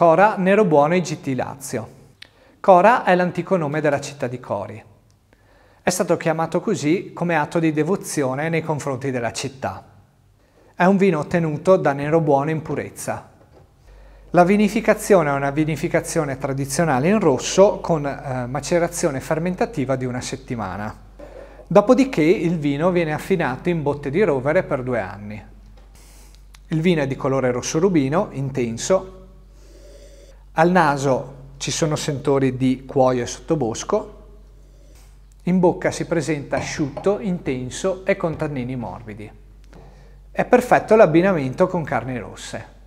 Cora Nero Buono IGT Lazio. Cora è l'antico nome della città di Cori. È stato chiamato così come atto di devozione nei confronti della città. È un vino ottenuto da Nero Buono in purezza. La vinificazione è una vinificazione tradizionale in rosso con eh, macerazione fermentativa di una settimana. Dopodiché il vino viene affinato in botte di rovere per due anni. Il vino è di colore rosso rubino, intenso, al naso ci sono sentori di cuoio e sottobosco, in bocca si presenta asciutto, intenso e con tannini morbidi. È perfetto l'abbinamento con carni rosse.